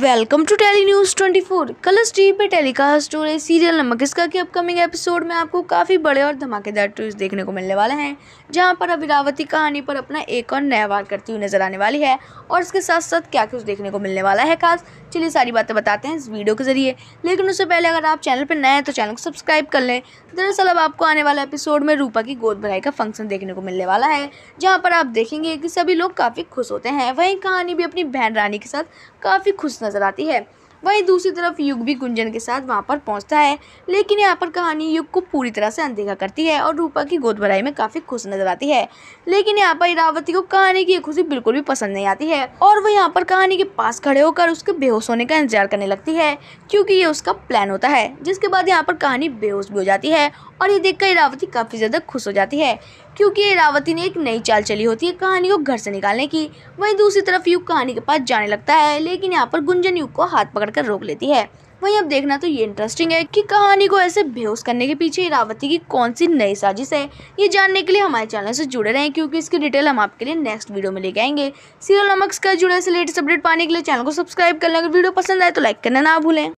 welcome to tele news twenty four Colors TV पर telecast हो रहे सीरियल नमक इसका के अपकमिंग एपिसोड में आपको काफ़ी बड़े और धमाकेदार ट्विस्ट देखने को मिलने वाले हैं जहां पर अविरावती कहानी पर अपना एक और नया वार करती हुई नजर आने वाली है और इसके साथ साथ क्या कुछ देखने को मिलने वाला है खास चलिए सारी बातें बताते हैं इस वीडियो के ज़रिए लेकिन उससे पहले अगर आप चैनल पर नए हैं तो चैनल को सब्सक्राइब कर लें दरअसल अब आपको आने वाला एपिसोड में रूपा की गोद भराई का फंक्शन देखने को मिलने वाला है जहाँ पर आप देखेंगे कि सभी लोग काफ़ी खुश होते हैं वहीं कहानी भी अपनी बहन रानी के साथ काफ़ी खुश नज़र आती है वहीं दूसरी तरफ युग भी गुंजन के साथ वहाँ पर पहुँचता है लेकिन यहाँ पर कहानी युग को पूरी तरह से अनदेखा करती है और रूपा की गोद भराई में काफ़ी खुश नजर आती है लेकिन यहाँ पर इरावती को कहानी की खुशी बिल्कुल भी पसंद नहीं आती है और वह यहाँ पर कहानी के पास खड़े होकर उसके बेहोश होने का इंतजार करने लगती है क्योंकि ये उसका प्लान होता है जिसके बाद यहाँ पर कहानी बेहोश भी हो जाती है और ये देखकर इरावती काफ़ी ज़्यादा खुश हो जाती है क्योंकि इरावती ने एक नई चाल चली होती है कहानी को घर से निकालने की वहीं दूसरी तरफ युग कहानी के पास जाने लगता है लेकिन यहाँ पर गुंजन युग को हाथ पकड़ मारकर रोक लेती है वहीं अब देखना तो ये इंटरेस्टिंग है कि कहानी को ऐसे बेहोश करने के पीछे इरावती की कौन सी नई साजिश है ये जानने के लिए हमारे चैनल से जुड़े रहें क्योंकि इसकी डिटेल हम आपके लिए नेक्स्ट वीडियो में लेके आएंगे सीरियल नमक्स का जुड़े से लेटेस्ट अपडेट पाने के लिए चैनल को सब्सक्राइब कर लें अगर वीडियो पसंद आए तो लाइक करना ना भूलें